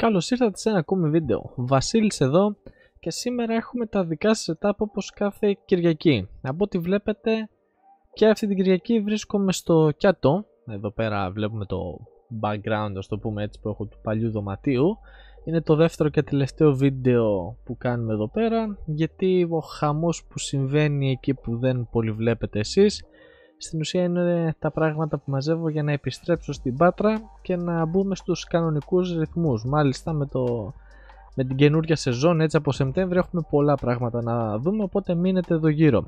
Καλώς ήρθατε σε ένα ακόμη βίντεο. Βασίλης εδώ και σήμερα έχουμε τα δικά σας setup όπως κάθε Κυριακή. Από ό,τι βλέπετε και αυτή την Κυριακή βρίσκομαι στο κιάτο. Εδώ πέρα βλέπουμε το background, ας το πούμε έτσι που έχω του παλιού δωματίου. Είναι το δεύτερο και τελευταίο βίντεο που κάνουμε εδώ πέρα γιατί ο χαμός που συμβαίνει εκεί που δεν πολύ βλέπετε εσείς στην ουσία είναι τα πράγματα που μαζεύω για να επιστρέψω στην Πάτρα και να μπούμε στους κανονικούς ρυθμούς. Μάλιστα με, το, με την καινούρια σεζόν έτσι από Σεπτέμβριο έχουμε πολλά πράγματα να δούμε οπότε μείνετε εδώ γύρω.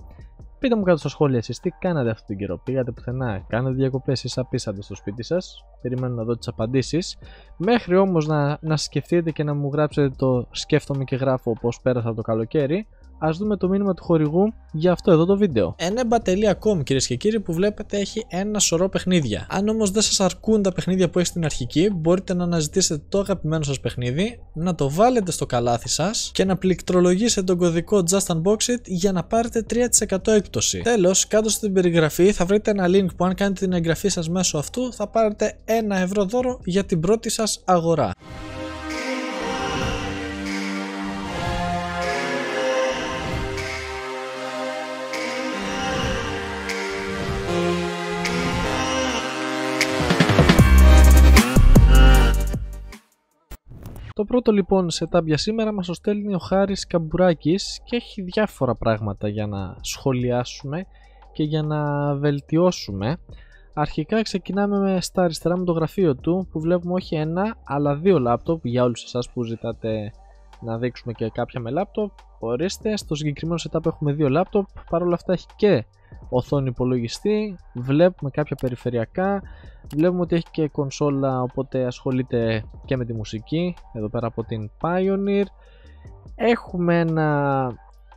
Πείτε μου κάτω στα σχόλια εσείς τι κάνατε αυτόν τον καιρό, πήγατε πουθενά, κάνατε διακοπές εσείς απίσατε στο σπίτι σας, περιμένω να δω τις απαντήσεις. Μέχρι όμως να, να σκεφτείτε και να μου γράψετε το σκέφτομαι και γράφω πως πέρασα το καλοκαίρι, ας δούμε το μήνυμα του χορηγού για αυτό εδώ το βίντεο. Enemba.com κυρίες και κύριοι που βλέπετε έχει ένα σωρό παιχνίδια. Αν όμως δεν σας αρκούν τα παιχνίδια που έχει στην αρχική, μπορείτε να αναζητήσετε το αγαπημένο σας παιχνίδι, να το βάλετε στο καλάθι σας και να πληκτρολογήσετε τον κωδικό Just Unbox It για να πάρετε 3% έκπτωση. Τέλος, κάτω στην περιγραφή θα βρείτε ένα link που αν κάνετε την εγγραφή σας μέσω αυτού θα πάρετε 1 ευρώ δώρο για την πρώτη σας αγορά. Το πρώτο λοιπόν setup για σήμερα μας το στέλνει ο Χάρης Καμπουράκης και έχει διάφορα πράγματα για να σχολιάσουμε και για να βελτιώσουμε. Αρχικά ξεκινάμε με στα αριστερά με το γραφείο του που βλέπουμε όχι ένα αλλά δύο λάπτοπ για όλους εσάς που ζητάτε να δείξουμε και κάποια με λάπτοπ. Ορίστε, στο συγκεκριμένο setup έχουμε δύο laptop, παρόλα αυτά έχει και οθόνη υπολογιστή, βλέπουμε κάποια περιφερειακά, βλέπουμε ότι έχει και κονσόλα οπότε ασχολείται και με τη μουσική, εδώ πέρα από την Pioneer. Έχουμε ένα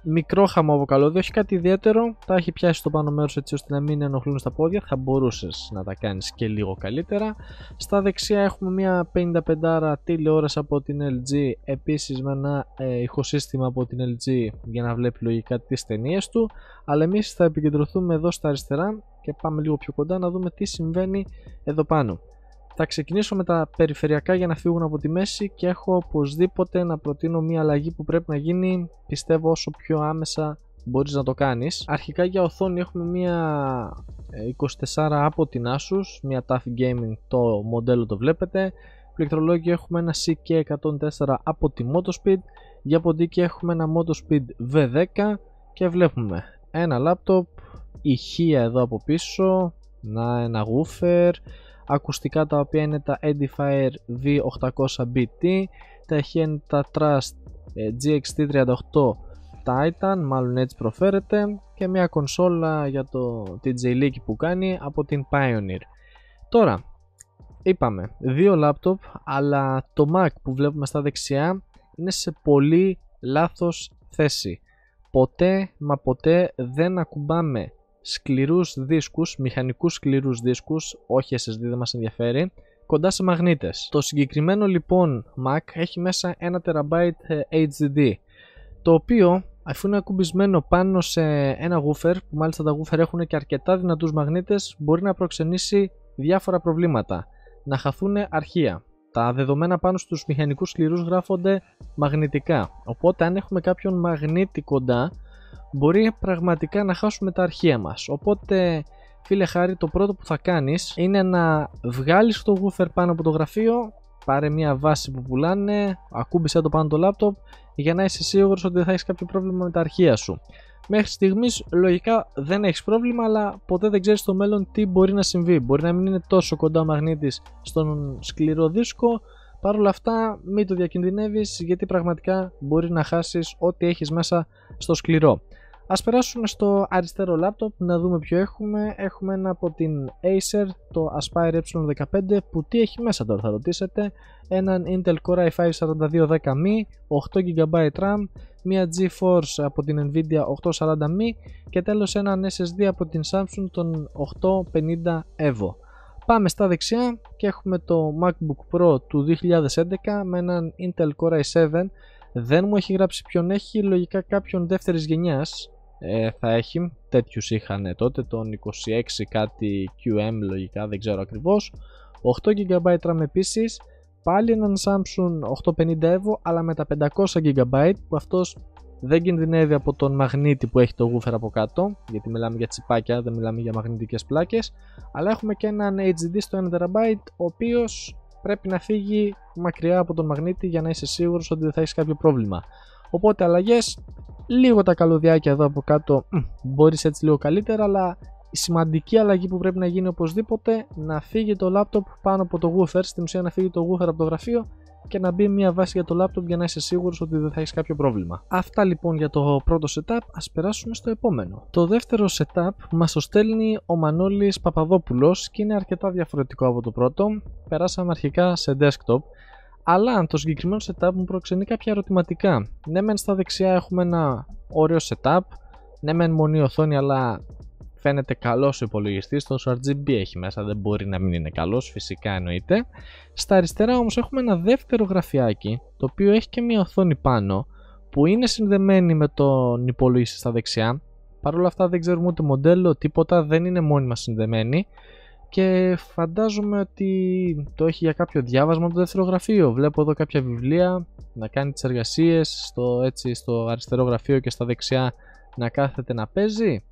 μικρό χαμό από καλώδιο, όχι κάτι ιδιαίτερο. Τα έχει πιάσει στο πάνω μέρος έτσι ώστε να μην ενοχλούν στα πόδια. Θα μπορούσες να τα κάνεις και λίγο καλύτερα. Στα δεξιά έχουμε μια 55 τηλεόραση από την LG, επίσης με ένα ε, ηχοσύστημα από την LG για να βλέπει λογικά τις ταινίες του. Αλλά εμείς θα επικεντρωθούμε εδώ στα αριστερά και πάμε λίγο πιο κοντά να δούμε τι συμβαίνει εδώ πάνω. Θα ξεκινήσω με τα περιφερειακά για να φύγουν από τη μέση και έχω οπωσδήποτε να προτείνω μια αλλαγή που πρέπει να γίνει πιστεύω όσο πιο άμεσα μπορείς να το κάνεις. Αρχικά για οθόνη έχουμε μια 24 ε, από την Asus, μια Tough Gaming το μοντέλο το βλέπετε. Πληκτρολόγιο έχουμε ένα CK104 από τη Motospeed, για ποντίκι έχουμε ένα Motospeed V10 και βλέπουμε ένα λάπτοπ, ηχεία εδώ από πίσω, να ένα woofer, ακουστικά τα οποία είναι τα Edifier V800BT, τα είναι τα Trust ε, GXT38 Titan, μάλλον έτσι προφέρεται και μια κονσόλα για το TJ League που κάνει από την Pioneer. Τώρα, είπαμε, δύο λάπτοπ, αλλά το Mac που βλέπουμε στα δεξιά είναι σε πολύ λάθος θέση. Ποτέ μα ποτέ δεν ακουμπάμε σκληρούς δίσκους, μηχανικούς σκληρούς δίσκους, όχι SSD δεν μας ενδιαφέρει, κοντά σε μαγνήτες. Το συγκεκριμένο λοιπόν Mac έχει μέσα 1TB ε, HDD, το οποίο αφού είναι ακουμπισμένο πάνω σε ένα γούφερ, που μάλιστα τα woofer έχουν και αρκετά δυνατούς μαγνήτες, μπορεί να προξενήσει διάφορα προβλήματα. Να χαθούν αρχεία. Τα δεδομένα πάνω στους μηχανικούς σκληρούς γράφονται μαγνητικά. Οπότε αν έχουμε κάποιον μαγνήτη κοντά, μπορεί πραγματικά να χάσουμε τα αρχεία μας. Οπότε φίλε χάρη το πρώτο που θα κάνεις είναι να βγάλεις το woofer πάνω από το γραφείο, πάρε μια βάση που πουλάνε, ακούμπησε το πάνω το λάπτοπ για να είσαι σίγουρος ότι δεν θα έχεις κάποιο πρόβλημα με τα αρχεία σου. Μέχρι στιγμής λογικά δεν έχεις πρόβλημα, αλλά ποτέ δεν ξέρεις στο μέλλον τι μπορεί να συμβεί. Μπορεί να μην είναι τόσο κοντά ο μαγνήτης στον σκληρό δίσκο, Παρ' όλα αυτά μην το διακινδυνεύεις γιατί πραγματικά μπορεί να χάσεις ό,τι έχεις μέσα στο σκληρό. Ας περάσουμε στο αριστερό λάπτοπ να δούμε ποιο έχουμε. Έχουμε ένα από την Acer, το Aspire Y15 ε που τι έχει μέσα τώρα θα ρωτήσετε. Έναν Intel Core i5 4210Mi, 8GB RAM, μια GeForce από την Nvidia 840Mi και τέλος έναν SSD από την Samsung των 850 EVO. Πάμε στα δεξιά και έχουμε το MacBook Pro του 2011 με έναν Intel Core i7. Δεν μου έχει γράψει ποιον έχει, λογικά κάποιον δεύτερης γενιάς ε, θα έχει. Τέτοιους είχαν τότε, τον 26 κάτι QM λογικά, δεν ξέρω ακριβώς. 8 GB RAM επίσης. Πάλι έναν Samsung 850 EVO αλλά με τα 500 GB που αυτός δεν κινδυνεύει από τον μαγνήτη που έχει το γούφερ από κάτω, γιατί μιλάμε για τσιπάκια, δεν μιλάμε για μαγνητικές πλάκες, αλλά έχουμε και έναν HDD στο 1TB, ο οποίος πρέπει να φύγει μακριά από τον μαγνήτη για να είσαι σίγουρος ότι δεν θα έχεις κάποιο πρόβλημα. Οπότε αλλαγές, λίγο τα καλωδιάκια εδώ από κάτω μπορείς έτσι λίγο καλύτερα, αλλά η σημαντική αλλαγή που πρέπει να γίνει οπωσδήποτε να φύγει το λάπτοπ πάνω από το γούφερ στην ουσία να φύγει το woofer από το γραφείο και να μπει μια βάση για το laptop για να είσαι σίγουρος ότι δεν θα έχεις κάποιο πρόβλημα. Αυτά λοιπόν για το πρώτο setup, ας περάσουμε στο επόμενο. Το δεύτερο setup μας το στέλνει ο Μανώλης Παπαδόπουλος και είναι αρκετά διαφορετικό από το πρώτο. Περάσαμε αρχικά σε desktop, αλλά το συγκεκριμένο setup μου προξενεί κάποια ερωτηματικά. Ναι, μεν στα δεξιά έχουμε ένα ωραίο setup, ναι, μεν μονή οθόνη, αλλά φαίνεται καλός ο υπολογιστής, τόσο RGB έχει μέσα, δεν μπορεί να μην είναι καλός, φυσικά εννοείται. Στα αριστερά όμως έχουμε ένα δεύτερο γραφιάκι, το οποίο έχει και μια οθόνη πάνω, που είναι συνδεμένη με τον υπολογιστή στα δεξιά. Παρ' όλα αυτά δεν ξέρουμε ούτε μοντέλο, τίποτα, δεν είναι μόνιμα συνδεμένη και φαντάζομαι ότι το έχει για κάποιο διάβασμα το δεύτερο γραφείο. Βλέπω εδώ κάποια βιβλία να κάνει τις εργασίες στο, στο αριστερό γραφείο και στα δεξιά να κάθεται να παίζει.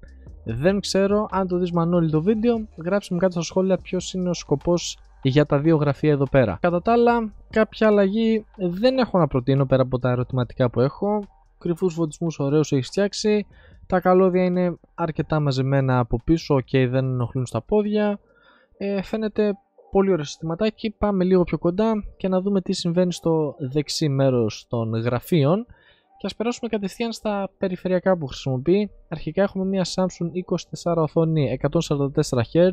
Δεν ξέρω αν το δεις Μανώλη το βίντεο, γράψε μου κάτω στα σχόλια ποιος είναι ο σκοπός για τα δύο γραφεία εδώ πέρα. Κατά τα άλλα, κάποια αλλαγή δεν έχω να προτείνω πέρα από τα ερωτηματικά που έχω. Κρυφούς φωτισμούς ωραίους έχεις φτιάξει. Τα καλώδια είναι αρκετά μαζεμένα από πίσω και δεν ενοχλούν στα πόδια. Ε, φαίνεται πολύ ωραίο συστηματάκι. Πάμε λίγο πιο κοντά και να δούμε τι συμβαίνει στο δεξί μέρος των γραφείων. Και ας περάσουμε κατευθείαν στα περιφερειακά που χρησιμοποιεί. Αρχικά έχουμε μια Samsung 24 οθόνη 144Hz.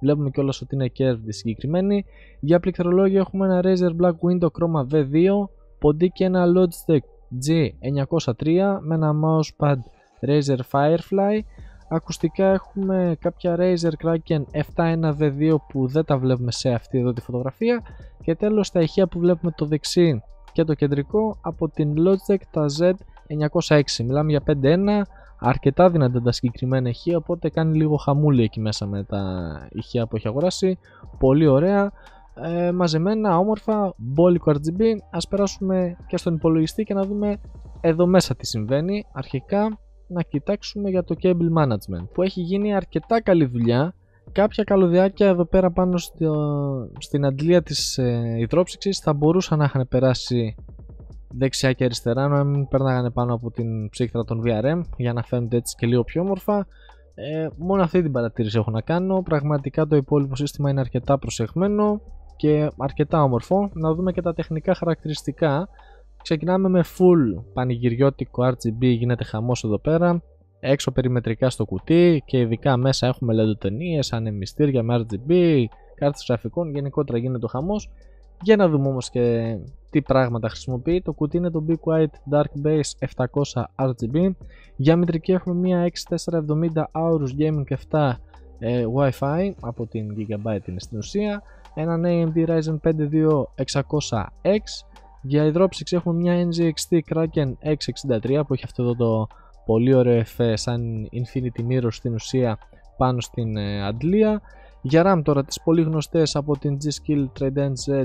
Βλέπουμε κιόλας ότι είναι curved συγκεκριμένη. Για πληκτρολόγιο έχουμε ένα Razer Black Window Chroma V2, ποντί ένα Logitech G903 με ένα mousepad Razer Firefly. Ακουστικά έχουμε κάποια Razer Kraken 7.1V2 που δεν τα βλέπουμε σε αυτή εδώ τη φωτογραφία και τέλος τα ηχεία που βλέπουμε το δεξί και το κεντρικό από την Logitech τα Z906. Μιλάμε για 5.1, αρκετά δυνατά τα συγκεκριμένα ηχεία, οπότε κάνει λίγο χαμούλη εκεί μέσα με τα ηχεία που έχει αγοράσει. Πολύ ωραία. Ε, μαζεμένα, όμορφα, μπόλικο RGB. Ας περάσουμε και στον υπολογιστή και να δούμε εδώ μέσα τι συμβαίνει. Αρχικά να κοιτάξουμε για το cable management που έχει γίνει αρκετά καλή δουλειά κάποια καλωδιάκια εδώ πέρα πάνω στο, στην αντλία της ε, υδρόψυξης θα μπορούσαν να είχαν περάσει δεξιά και αριστερά να μην περνάγανε πάνω από την ψύχτρα των VRM για να φαίνονται έτσι και λίγο πιο όμορφα ε, μόνο αυτή την παρατήρηση έχω να κάνω πραγματικά το υπόλοιπο σύστημα είναι αρκετά προσεγμένο και αρκετά όμορφο να δούμε και τα τεχνικά χαρακτηριστικά ξεκινάμε με full πανηγυριώτικο RGB γίνεται χαμός εδώ πέρα έξω περιμετρικά στο κουτί και ειδικά μέσα έχουμε ταινίε, ανεμιστήρια με RGB, κάρτες γραφικών, γενικότερα γίνεται ο χαμός. Για να δούμε όμως και τι πράγματα χρησιμοποιεί. Το κουτί είναι το Big Quiet Dark Base 700 RGB. Για μητρική έχουμε μια 6470 Aorus Gaming 7 ε, Wi-Fi από την Gigabyte είναι στην ουσία. Ένα AMD Ryzen 5 2600X. Για υδρόψυξη έχουμε μια NGXT Kraken 663 που έχει αυτό εδώ το πολύ ωραίο εφέ σαν Infinity Mirror στην ουσία πάνω στην αντλία. Ε, για RAM τώρα τις πολύ γνωστές από την G-Skill Trident Z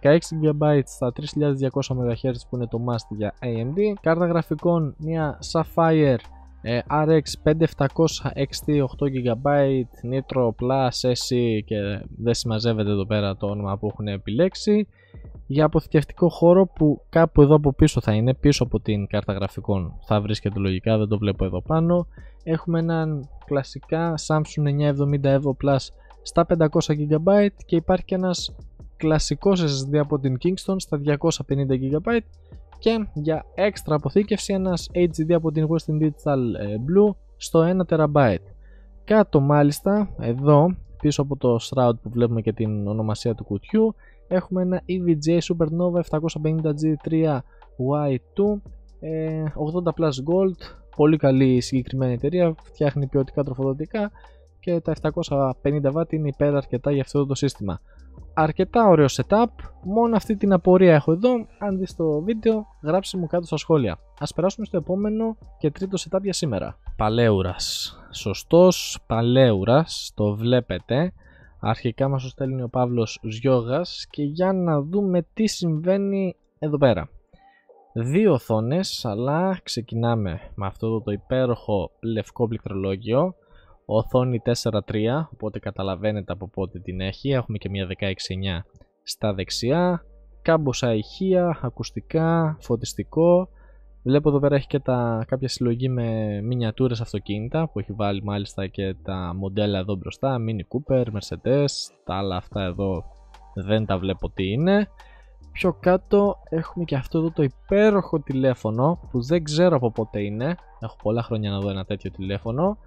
16GB στα 3200 MHz που είναι το must για AMD. Κάρτα γραφικών μια Sapphire RX 5700 XT 8GB Nitro Plus SE και δεν συμμαζεύεται εδώ πέρα το όνομα που έχουν επιλέξει για αποθηκευτικό χώρο που κάπου εδώ από πίσω θα είναι πίσω από την κάρτα γραφικών θα βρίσκεται λογικά δεν το βλέπω εδώ πάνω έχουμε έναν κλασικά Samsung 970 Evo Plus στα 500GB και υπάρχει και ένας κλασικός SSD από την Kingston στα 250GB και για έξτρα αποθήκευση ένας HDD από την Western Digital ε, Blue στο 1TB. Κάτω μάλιστα, εδώ, πίσω από το shroud που βλέπουμε και την ονομασία του κουτιού, έχουμε ένα EVJ Supernova 750G3 Y2, 80 Plus Gold, πολύ καλή η συγκεκριμένη εταιρεία, φτιάχνει ποιοτικά τροφοδοτικά και τα 750W είναι υπέρα αρκετά για αυτό το σύστημα αρκετά ωραίο setup, μόνο αυτή την απορία έχω εδώ, αν δεις το βίντεο γράψε μου κάτω στα σχόλια. Ας περάσουμε στο επόμενο και τρίτο setup για σήμερα. Παλέουρας, σωστός Παλέουρας, το βλέπετε. Αρχικά μας το στέλνει ο Παύλος Ζιώγας και για να δούμε τι συμβαίνει εδώ πέρα. Δύο οθόνες, αλλά ξεκινάμε με αυτό το υπέροχο λευκό πληκτρολόγιο Οθόνη οπότε οπότε καταλαβαίνετε από πότε την έχει. Έχουμε και μια 16.9 στα δεξιά. Κάμποσα ηχεία, ακουστικά, φωτιστικό. Βλέπω εδώ πέρα έχει και τα, κάποια συλλογή με μινιατούρες αυτοκίνητα που έχει βάλει μάλιστα και τα μοντέλα εδώ μπροστά, Mini Cooper, Mercedes, τα άλλα αυτά εδώ δεν τα βλέπω τι είναι πιο κάτω έχουμε και αυτό εδώ το υπέροχο τηλέφωνο που δεν ξέρω από πότε είναι. Έχω πολλά χρόνια να δω ένα τέτοιο τηλέφωνο.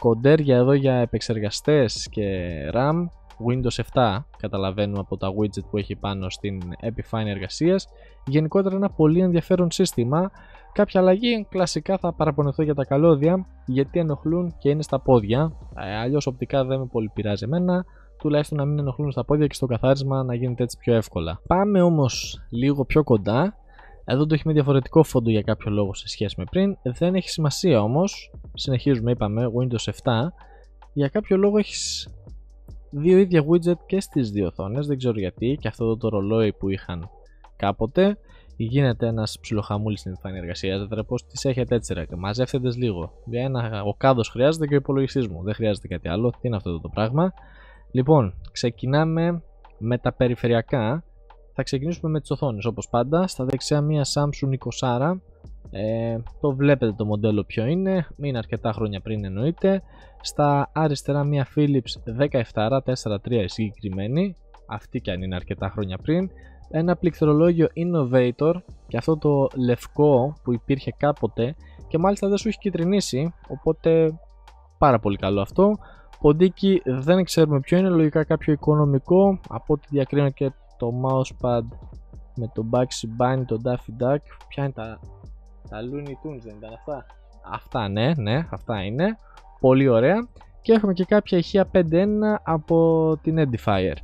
Κοντέρια εδώ για επεξεργαστές και RAM. Windows 7 καταλαβαίνουμε από τα widget που έχει πάνω στην επιφάνεια εργασίας. Γενικότερα ένα πολύ ενδιαφέρον σύστημα. Κάποια αλλαγή κλασικά θα παραπονεθώ για τα καλώδια γιατί ενοχλούν και είναι στα πόδια. Ε, Αλλιώς οπτικά δεν με πολύ πειράζει εμένα τουλάχιστον να μην ενοχλούν στα πόδια και στο καθάρισμα να γίνεται έτσι πιο εύκολα. Πάμε όμως λίγο πιο κοντά. Εδώ το έχει με διαφορετικό φόντο για κάποιο λόγο σε σχέση με πριν. Δεν έχει σημασία όμως. Συνεχίζουμε, είπαμε Windows 7. Για κάποιο λόγο έχεις δύο ίδια widget και στις δύο οθόνες. Δεν ξέρω γιατί. Και αυτό το ρολόι που είχαν κάποτε. Γίνεται ένας ψιλοχαμούλης στην επιφάνεια εργασίας. Δεν τρεπώ, τις έχετε έτσι, ρε. Μαζεύτε λίγο. ένα ο κάδος χρειάζεται και ο υπολογιστής μου. Δεν χρειάζεται κάτι άλλο. Τι είναι αυτό το πράγμα. Λοιπόν, ξεκινάμε με τα περιφερειακά. Θα ξεκινήσουμε με τις οθόνες όπως πάντα. Στα δεξιά μία Samsung 20 ε, το βλέπετε το μοντέλο ποιο είναι, είναι αρκετά χρόνια πριν εννοείται. Στα αριστερά μία Philips 17 43 η συγκεκριμένη, αυτή κι αν είναι αρκετά χρόνια πριν. Ένα πληκτρολόγιο Innovator και αυτό το λευκό που υπήρχε κάποτε και μάλιστα δεν σου έχει κυτρινήσει, οπότε πάρα πολύ καλό αυτό. Ο δεν ξέρουμε ποιο είναι, λογικά κάποιο οικονομικό. Από ό,τι διακρίνω και το mousepad με το Bugsy Bunny, το Daffy Duck. Ποια είναι τα, τα Looney Tunes, δεν ήταν αυτά. Αυτά ναι, ναι, αυτά είναι. Πολύ ωραία. Και έχουμε και κάποια ηχεία 5.1 από την Edifier.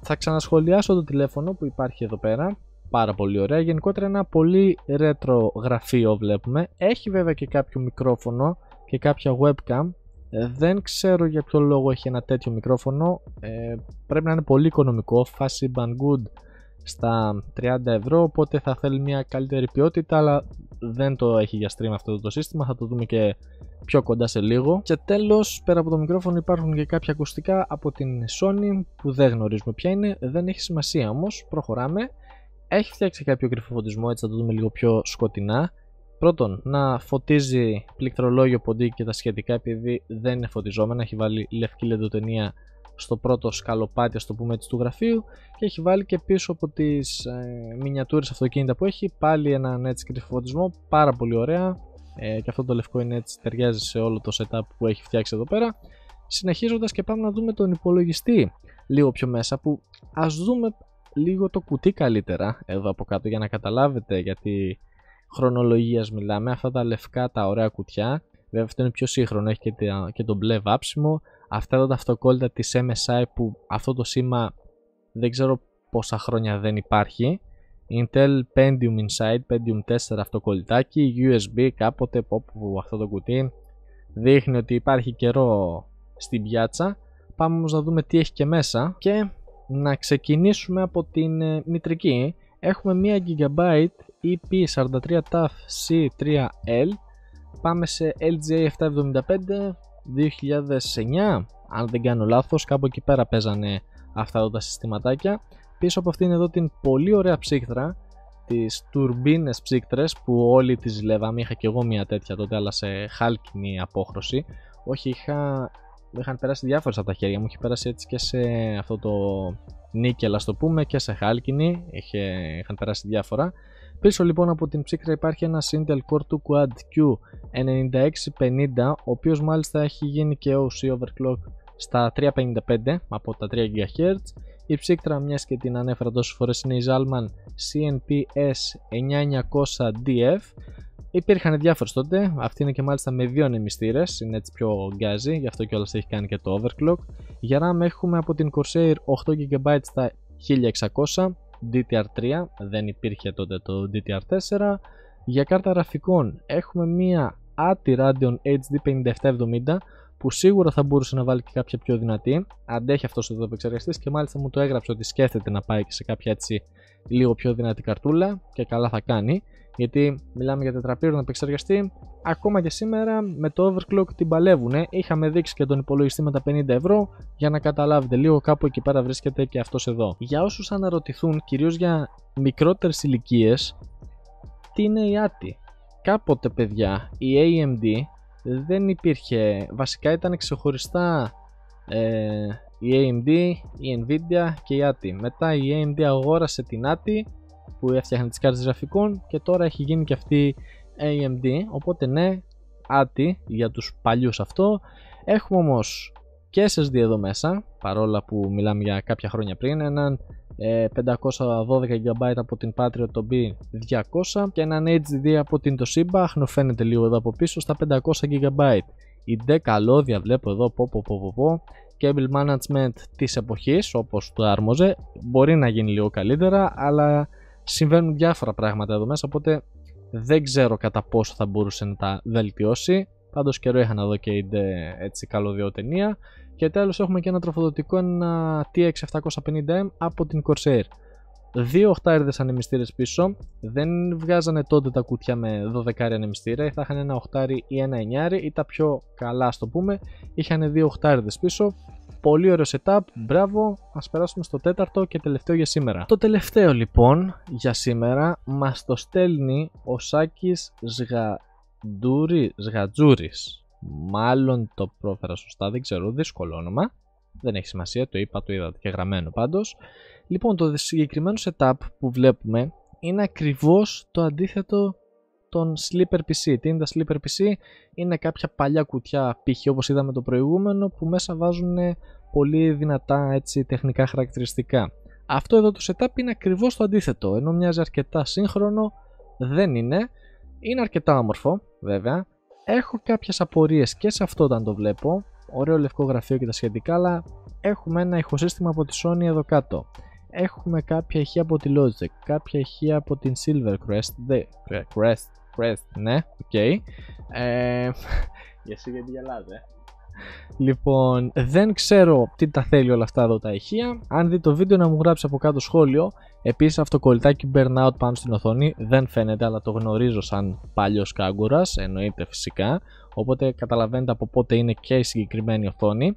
Θα ξανασχολιάσω το τηλέφωνο που υπάρχει εδώ πέρα. Πάρα πολύ ωραία. Γενικότερα ένα πολύ ρέτρο γραφείο βλέπουμε. Έχει βέβαια και κάποιο μικρόφωνο και κάποια webcam ε, δεν ξέρω για ποιο λόγο έχει ένα τέτοιο μικρόφωνο. Ε, πρέπει να είναι πολύ οικονομικό. Φάση Banggood στα 30 ευρώ. Οπότε θα θέλει μια καλύτερη ποιότητα. Αλλά δεν το έχει για stream αυτό το σύστημα. Θα το δούμε και πιο κοντά σε λίγο. Και τέλος, πέρα από το μικρόφωνο, υπάρχουν και κάποια ακουστικά από την Sony που δεν γνωρίζουμε ποια είναι. Δεν έχει σημασία όμως. Προχωράμε. Έχει φτιάξει κάποιο κρυφό φωτισμό, έτσι θα το δούμε λίγο πιο σκοτεινά. Πρώτον, να φωτίζει πληκτρολόγιο ποντίκι και τα σχετικά επειδή δεν είναι φωτιζόμενα. Έχει βάλει λευκή λεντοτενία στο πρώτο σκαλοπάτι, ας το πούμε έτσι, του γραφείου και έχει βάλει και πίσω από τις ε, αυτοκίνητα που έχει πάλι έναν έτσι κρυφό φωτισμό. Πάρα πολύ ωραία. Ε, και αυτό το λευκό είναι έτσι, ταιριάζει σε όλο το setup που έχει φτιάξει εδώ πέρα. Συνεχίζοντας και πάμε να δούμε τον υπολογιστή λίγο πιο μέσα που ας δούμε λίγο το κουτί καλύτερα εδώ από κάτω για να καταλάβετε γιατί χρονολογίας μιλάμε, αυτά τα λευκά τα ωραία κουτιά, βέβαια αυτό είναι πιο σύγχρονο, έχει και, τον και το μπλε βάψιμο, αυτά τα αυτοκόλλητα της MSI που αυτό το σήμα δεν ξέρω πόσα χρόνια δεν υπάρχει, Intel Pentium Inside, Pentium 4 αυτοκολλητάκι, USB κάποτε που αυτό το κουτί δείχνει ότι υπάρχει καιρό στην πιάτσα. Πάμε όμως να δούμε τι έχει και μέσα και να ξεκινήσουμε από την ε, μητρική. Έχουμε 1 GB EP43 TAF C3L πάμε σε lga 775 2009 αν δεν κάνω λάθος κάπου εκεί πέρα παίζανε αυτά τα συστηματάκια πίσω από αυτήν εδώ την πολύ ωραία ψύχτρα τις τουρμπίνες ψύκτρες που όλοι τις ζηλεύαμε είχα και εγώ μια τέτοια τότε αλλά σε χάλκινη απόχρωση όχι είχα είχαν περάσει διάφορες από τα χέρια μου είχε πέρασει έτσι και σε αυτό το νίκελ ας το πούμε και σε χάλκινη είχε, είχαν περάσει διάφορα Πίσω λοιπόν από την ψύκτρα υπάρχει ένα Intel Core 2 Quad Q9650, ο οποίος μάλιστα έχει γίνει και OC overclock στα 355 από τα 3 GHz. Η ψύκτρα, μιας και την ανέφερα τόσες φορές, είναι η Zalman CNPS9900DF. Υπήρχαν διάφορες τότε, αυτή είναι και μάλιστα με δύο ανεμιστήρε, είναι έτσι πιο γκάζι, γι' αυτό κιόλας έχει κάνει και το overclock. Για RAM έχουμε από την Corsair 8GB στα 1600, DTR3, δεν υπήρχε τότε το DTR4. Για κάρτα γραφικών έχουμε μία ATI Radeon HD 5770 που σίγουρα θα μπορούσε να βάλει και κάποια πιο δυνατή. Αντέχει αυτός ο επεξεργαστής και μάλιστα μου το έγραψε ότι σκέφτεται να πάει και σε κάποια έτσι λίγο πιο δυνατή καρτούλα και καλά θα κάνει γιατί μιλάμε για να επεξεργαστή, ακόμα και σήμερα με το overclock την παλεύουν. Είχαμε δείξει και τον υπολογιστή με τα 50 ευρώ για να καταλάβετε λίγο κάπου εκεί πέρα βρίσκεται και αυτός εδώ. Για όσους αναρωτηθούν, κυρίως για μικρότερες ηλικίες, τι είναι η ATI. Κάποτε παιδιά η AMD δεν υπήρχε, βασικά ήταν ξεχωριστά ε, η AMD, η Nvidia και η ATI. Μετά η AMD αγόρασε την ATI που έφτιαχνε τις κάρτες γραφικών και τώρα έχει γίνει και αυτή AMD οπότε ναι άτι για τους παλιούς αυτό έχουμε όμως και SSD εδώ μέσα παρόλα που μιλάμε για κάποια χρόνια πριν έναν 512 ε, GB από την Patriot το B200 και έναν HDD από την Toshiba φαίνεται λίγο εδώ από πίσω στα 500 GB η δε καλώδια βλέπω εδώ πω πω πω, πω. Cable management της εποχής όπως το άρμοζε μπορεί να γίνει λίγο καλύτερα αλλά Συμβαίνουν διάφορα πράγματα εδώ μέσα, οπότε δεν ξέρω κατά πόσο θα μπορούσε να τα βελτιώσει. Πάντως καιρό είχα να δω και είδε έτσι καλωδιό ταινία. Και τέλος έχουμε και ένα τροφοδοτικό, ένα TX750M από την Corsair. Δύο οχτάριδες ανεμιστήρες πίσω, δεν βγάζανε τότε τα κουτιά με 12 ανεμιστήρα, θα είχαν ένα οχτάρι ή ένα εννιάρι ή τα πιο καλά στο πούμε, είχαν δύο οχτάριδες πίσω Πολύ ωραίο setup. Μπράβο. Ας περάσουμε στο τέταρτο και τελευταίο για σήμερα. Το τελευταίο λοιπόν για σήμερα μας το στέλνει ο Σάκης Ζγατζούρης. Μάλλον το πρόφερα σωστά, δεν ξέρω, δύσκολο όνομα. Δεν έχει σημασία, το είπα, το είδα και γραμμένο πάντως. Λοιπόν, το συγκεκριμένο setup που βλέπουμε είναι ακριβώς το αντίθετο τον Sleeper PC. Τι είναι τα Sleeper PC? Είναι κάποια παλιά κουτιά π.χ. όπως είδαμε το προηγούμενο που μέσα βάζουν πολύ δυνατά έτσι, τεχνικά χαρακτηριστικά. Αυτό εδώ το setup είναι ακριβώς το αντίθετο, ενώ μοιάζει αρκετά σύγχρονο, δεν είναι. Είναι αρκετά όμορφο βέβαια. Έχω κάποιες απορίες και σε αυτό όταν το βλέπω, ωραίο λευκό γραφείο και τα σχετικά, αλλά έχουμε ένα ηχοσύστημα από τη Sony εδώ κάτω. Έχουμε κάποια ηχεία από τη Logic, κάποια ηχεία από την Silvercrest, Crest, ναι, οκ. Okay. Ε, εσύ γιατί ε. Λοιπόν, δεν ξέρω τι τα θέλει όλα αυτά εδώ τα ηχεία. Αν δει το βίντεο να μου γράψει από κάτω σχόλιο. Επίσης αυτό κολλητάκι burnout πάνω στην οθόνη δεν φαίνεται αλλά το γνωρίζω σαν παλιός κάγκουρας, εννοείται φυσικά. Οπότε καταλαβαίνετε από πότε είναι και η συγκεκριμένη οθόνη.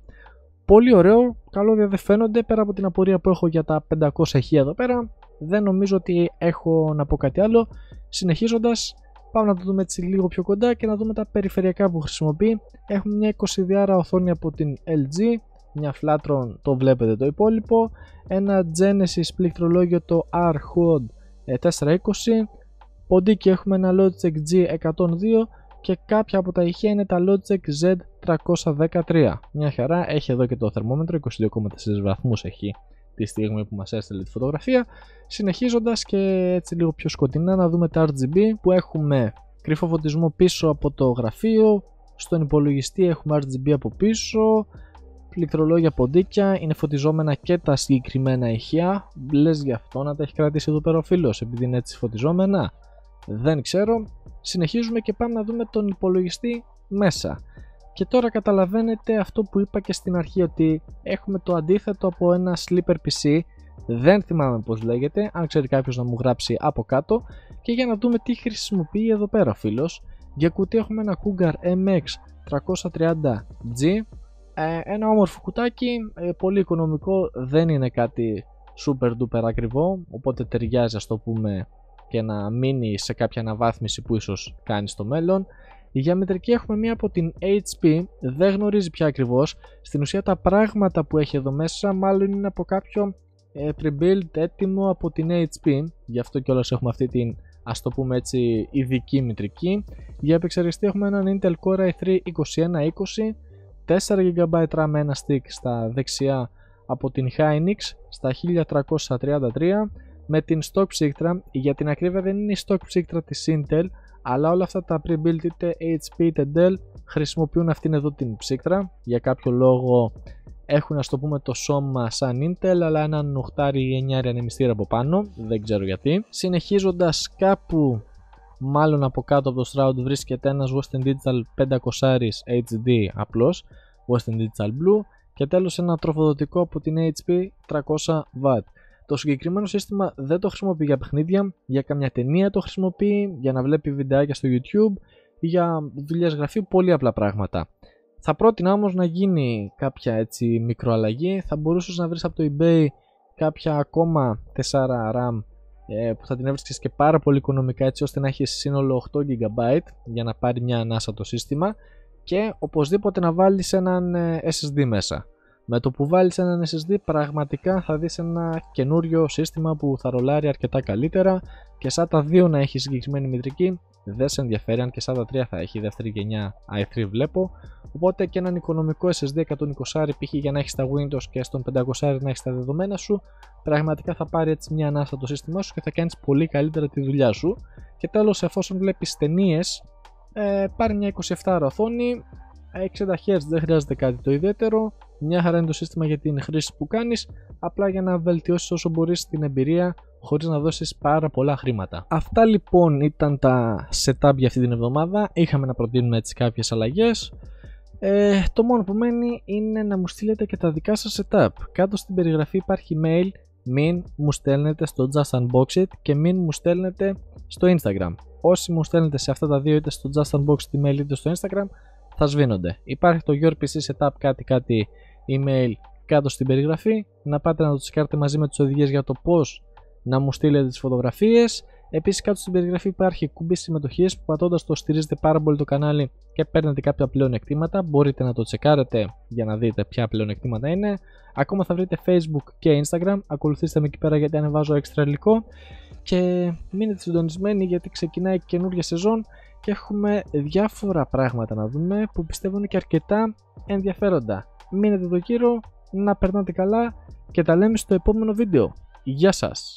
Πολύ ωραίο, καλό δεν φαίνονται πέρα από την απορία που έχω για τα 500 ηχεία εδώ πέρα. Δεν νομίζω ότι έχω να πω κάτι άλλο. Συνεχίζοντας, Πάμε να το δούμε έτσι λίγο πιο κοντά και να δούμε τα περιφερειακά που χρησιμοποιεί. Έχουμε μια 20 διάρα οθόνη από την LG, μια Flatron, το βλέπετε το υπόλοιπο, ένα Genesis πληκτρολόγιο το r RHOD 420, ε, ποντίκι έχουμε ένα Logitech G102 και κάποια από τα ηχεία είναι τα Logitech Z313. Μια χαρά, έχει εδώ και το θερμόμετρο, 22,4 βαθμούς έχει τη στιγμή που μας έστειλε τη φωτογραφία συνεχίζοντας και έτσι λίγο πιο σκοτεινά να δούμε τα RGB που έχουμε κρυφό φωτισμό πίσω από το γραφείο στον υπολογιστή έχουμε RGB από πίσω πληκτρολόγια ποντίκια είναι φωτιζόμενα και τα συγκεκριμένα ηχεία λες γι' αυτό να τα έχει κρατήσει εδώ πέρα ο φίλος επειδή είναι έτσι φωτιζόμενα δεν ξέρω συνεχίζουμε και πάμε να δούμε τον υπολογιστή μέσα και τώρα καταλαβαίνετε αυτό που είπα και στην αρχή ότι έχουμε το αντίθετο από ένα sleeper PC δεν θυμάμαι πως λέγεται, αν ξέρει κάποιος να μου γράψει από κάτω και για να δούμε τι χρησιμοποιεί εδώ πέρα ο φίλος για κουτί έχουμε ένα Cougar MX330G ε, ένα όμορφο κουτάκι, ε, πολύ οικονομικό, δεν είναι κάτι super duper ακριβό οπότε ταιριάζει ας το πούμε και να μείνει σε κάποια αναβάθμιση που ίσως κάνει στο μέλλον η γεωμετρική έχουμε μία από την HP, δεν γνωρίζει πια ακριβώς. Στην ουσία τα πράγματα που έχει εδώ μέσα μάλλον είναι από κάποιο ε, pre pre-built έτοιμο από την HP. Γι' αυτό κιόλας έχουμε αυτή την ας το πούμε έτσι ειδική μητρική. Για επεξεργαστή έχουμε έναν Intel Core i3 2120, 4 GB RAM ένα stick στα δεξιά από την Hynix στα 1333 με την Stock Psyctra, για την ακρίβεια δεν είναι η Stock Psyctra της Intel αλλά όλα αυτά τα pre-built είτε HP είτε Dell χρησιμοποιούν αυτήν εδώ την ψύκτρα για κάποιο λόγο έχουν ας το πούμε το σώμα σαν Intel αλλά έναν 8 ή 9 ανεμιστήρα από πάνω δεν ξέρω γιατί συνεχίζοντας κάπου μάλλον από κάτω από το Stroud βρίσκεται ένας Western Digital 500 HD απλώς Western Digital Blue και τέλος ένα τροφοδοτικό από την HP 300W το συγκεκριμένο σύστημα δεν το χρησιμοποιεί για παιχνίδια, για καμιά ταινία το χρησιμοποιεί, για να βλέπει βιντεάκια στο YouTube ή για δουλειά γραφείου, πολύ απλά πράγματα. Θα πρότεινα όμως να γίνει κάποια έτσι μικροαλλαγή. Θα μπορούσες να βρεις από το eBay κάποια ακόμα 4 RAM ε, που θα την έβρισκες και πάρα πολύ οικονομικά έτσι ώστε να έχεις σύνολο 8 GB για να πάρει μια ανάσα το σύστημα και οπωσδήποτε να βάλεις έναν ε, SSD μέσα. Με το που βάλεις έναν SSD πραγματικά θα δεις ένα καινούριο σύστημα που θα ρολάρει αρκετά καλύτερα και σαν τα δύο να έχεις συγκεκριμένη μητρική δεν σε ενδιαφέρει αν και σαν τα 3 θα έχει δεύτερη γενιά i3 βλέπω οπότε και έναν οικονομικό SSD 120 π.χ. για να έχεις τα Windows και στον 500 να έχεις τα δεδομένα σου πραγματικά θα πάρει έτσι μια ανάσα το σύστημά σου και θα κάνεις πολύ καλύτερα τη δουλειά σου και τέλος εφόσον βλέπεις ταινίες, ε, πάρει μια 27 οθόνη 60 Hz δεν χρειάζεται κάτι το ιδιαίτερο. Μια χαρά είναι το σύστημα για την χρήση που κάνεις, απλά για να βελτιώσεις όσο μπορείς την εμπειρία χωρίς να δώσεις πάρα πολλά χρήματα. Αυτά λοιπόν ήταν τα setup για αυτή την εβδομάδα. Είχαμε να προτείνουμε έτσι κάποιες αλλαγές. Ε, το μόνο που μένει είναι να μου στείλετε και τα δικά σας setup. Κάτω στην περιγραφή υπάρχει mail, μην μου στέλνετε στο Just Unbox It και μην μου στέλνετε στο Instagram. Όσοι μου στέλνετε σε αυτά τα δύο είτε στο Just Unbox It email είτε στο Instagram, θα σβήνονται. Υπάρχει το Your PC Setup, κάτι κάτι email κάτω στην περιγραφή. Να πάτε να το τσεκάρετε μαζί με τις οδηγίες για το πώς να μου στείλετε τις φωτογραφίες. Επίσης κάτω στην περιγραφή υπάρχει κουμπί συμμετοχής που πατώντας το στηρίζετε πάρα πολύ το κανάλι και παίρνετε κάποια πλέον εκτήματα. Μπορείτε να το τσεκάρετε για να δείτε ποια πλέον εκτήματα είναι. Ακόμα θα βρείτε Facebook και Instagram. Ακολουθήστε με εκεί πέρα γιατί ανεβάζω έξτρα υλικό. Και μείνετε συντονισμένοι γιατί ξεκινάει καινούργια σεζόν και έχουμε διάφορα πράγματα να δούμε που πιστεύω είναι και αρκετά ενδιαφέροντα. Μείνετε εδώ γύρω, να περνάτε καλά και τα λέμε στο επόμενο βίντεο. Γεια σας!